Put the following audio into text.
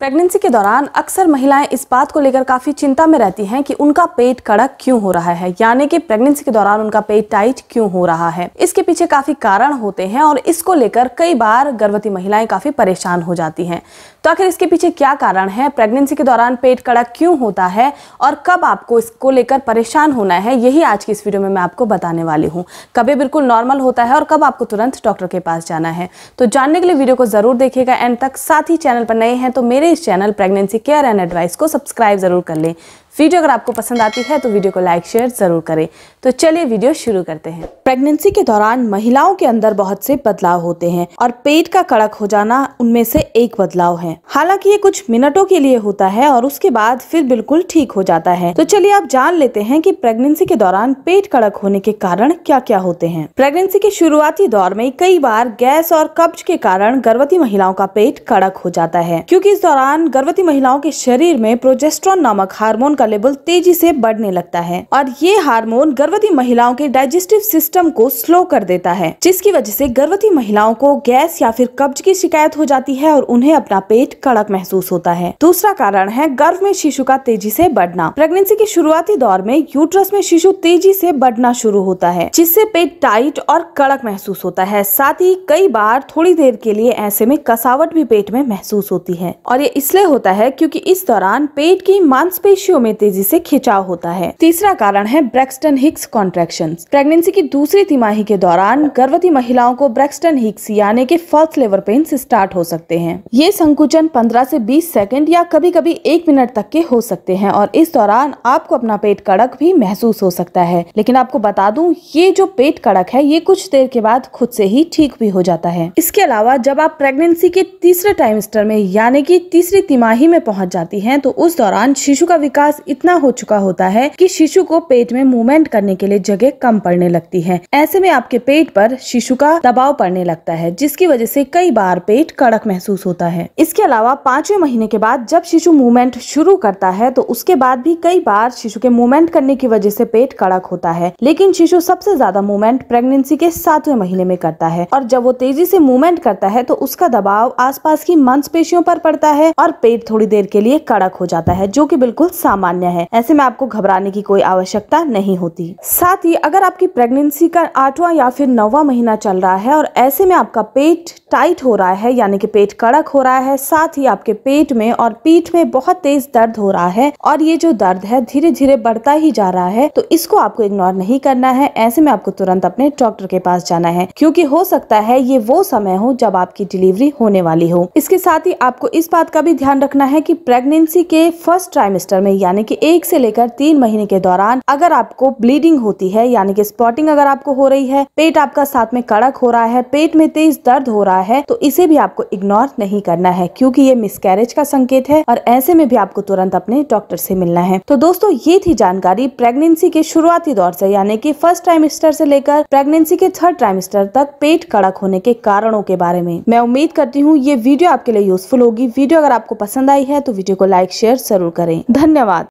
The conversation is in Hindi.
प्रेगनेंसी के दौरान अक्सर महिलाएं इस बात को लेकर काफ़ी चिंता में रहती हैं कि उनका पेट कड़क क्यों हो रहा है यानी कि प्रेगनेंसी के दौरान उनका पेट टाइट क्यों हो रहा है इसके पीछे काफ़ी कारण होते हैं और इसको लेकर कई बार गर्भवती महिलाएं काफ़ी परेशान हो जाती हैं तो आखिर इसके पीछे क्या कारण है प्रेगनेंसी के दौरान पेट कड़क क्यों होता है और कब आपको इसको लेकर परेशान होना है यही आज की इस वीडियो में मैं आपको बताने वाली हूँ कभी बिल्कुल नॉर्मल होता है और कब आपको तुरंत डॉक्टर के पास जाना है तो जानने के लिए वीडियो को जरूर देखेगा एंड तक साथ ही चैनल पर नए हैं तो मेरे इस channel pregnancy care and advice को सब्सक्राइब जरूर कर लें वीडियो अगर आपको पसंद आती है तो वीडियो को लाइक शेयर जरूर करें तो चलिए वीडियो शुरू करते हैं प्रेगनेंसी के दौरान महिलाओं के अंदर बहुत से बदलाव होते हैं और पेट का कड़क हो जाना उनमें से एक बदलाव है हालांकि ये कुछ मिनटों के लिए होता है और उसके बाद फिर बिल्कुल ठीक हो जाता है तो चलिए आप जान लेते हैं की प्रेगनेंसी के दौरान पेट कड़क होने के कारण क्या क्या होते हैं प्रेगनेंसी के शुरुआती दौर में कई बार गैस और कब्ज के कारण गर्भवती महिलाओं का पेट कड़क हो जाता है क्यूँकी इस दौरान गर्भवती महिलाओं के शरीर में प्रोजेस्ट्रॉन नामक हार्मोन का लेवल तेजी से बढ़ने लगता है और ये हार्मोन गर्भवती महिलाओं के डाइजेस्टिव सिस्टम को स्लो कर देता है जिसकी वजह से गर्भवती महिलाओं को गैस या फिर कब्ज की शिकायत हो जाती है और उन्हें अपना पेट कड़क महसूस होता है दूसरा कारण है गर्भ में शिशु का तेजी से बढ़ना प्रेगनेंसी के शुरुआती दौर में यूट्रस में शिशु तेजी से बढ़ना शुरू होता है जिससे पेट टाइट और कड़क महसूस होता है साथ ही कई बार थोड़ी देर के लिए ऐसे में कसावट भी पेट में महसूस होती है और ये इसलिए होता है क्योंकि इस दौरान पेट की मांसपेशियों में में तेजी से खिंचाव होता है तीसरा कारण है ब्रेक्सटन हिक्स कॉन्ट्रेक्शन प्रेगनेंसी की दूसरी तिमाही के दौरान गर्भवती महिलाओं को ब्रेक्सटन हिक्स यानी के फर्स्ट लेवर पेन स्टार्ट हो सकते हैं ये संकुचन पंद्रह ऐसी बीस सेकेंड या कभी कभी एक मिनट तक के हो सकते हैं और इस दौरान आपको अपना पेट कड़क भी महसूस हो सकता है लेकिन आपको बता दूं ये जो पेट कड़क है ये कुछ देर के बाद खुद से ही ठीक भी हो जाता है इसके अलावा जब आप प्रेगनेंसी के तीसरे टाइमिस्टर में यानी कि तीसरी तिमाही में पहुंच जाती हैं तो उस दौरान शिशु का विकास इतना हो चुका होता है कि शिशु को पेट में मूवमेंट करने के लिए जगह कम पड़ने लगती है ऐसे में आपके पेट पर शिशु का दबाव पड़ने लगता है जिसकी वजह से कई बार पेट कड़क महसूस होता है इसके अलावा पांचवें महीने के बाद जब शिशु मूवमेंट शुरू करता है तो उसके बाद भी कई बार शिशु के मूवमेंट करने की वजह से पेट कड़क होता है लेकिन शिशु सबसे ज्यादा मूवमेंट प्रेगनेंसी के सातवें महीने में करता है और जब वो तेजी से मूवमेंट करता है तो उसका दबाव आसपास की मांसपेशियों पर पड़ता है और पेट थोड़ी देर के लिए कड़क हो जाता है जो की बिल्कुल सामान्य सामान्य है ऐसे में आपको घबराने की कोई आवश्यकता नहीं होती साथ ही अगर आपकी प्रेगनेंसी का आठवां या फिर नौवा महीना चल रहा है और ऐसे में आपका पेट टाइट हो रहा है यानी कि पेट कड़क हो रहा है साथ ही आपके पेट में और पीठ में बहुत तेज दर्द हो रहा है और ये जो दर्द है धीरे धीरे बढ़ता ही जा रहा है तो इसको आपको इग्नोर नहीं करना है ऐसे में आपको तुरंत अपने डॉक्टर के पास जाना है क्योंकि हो सकता है ये वो समय हो जब आपकी डिलीवरी होने वाली हो इसके साथ ही आपको इस बात का भी ध्यान रखना है की प्रेगनेंसी के फर्स्ट ट्राइमेस्टर में यानी यानी कि एक से लेकर तीन महीने के दौरान अगर आपको ब्लीडिंग होती है यानी कि स्पॉटिंग अगर आपको हो रही है पेट आपका साथ में कड़क हो रहा है पेट में तेज दर्द हो रहा है तो इसे भी आपको इग्नोर नहीं करना है क्यूँकी ये मिसकैरेज का संकेत है और ऐसे में भी आपको तुरंत अपने डॉक्टर ऐसी मिलना है तो दोस्तों ये थी जानकारी प्रेगनेंसी के शुरुआती दौर ऐसी यानी कि फर्स्ट ट्राइमेस्टर ऐसी लेकर प्रेगनेंसी के थर्ड ट्राइमेस्टर तक पेट कड़क होने के कारणों के बारे में मैं उम्मीद करती हूँ ये वीडियो आपके लिए यूजफुल होगी वीडियो अगर आपको पसंद आई है तो वीडियो को लाइक शेयर जरूर करें धन्यवाद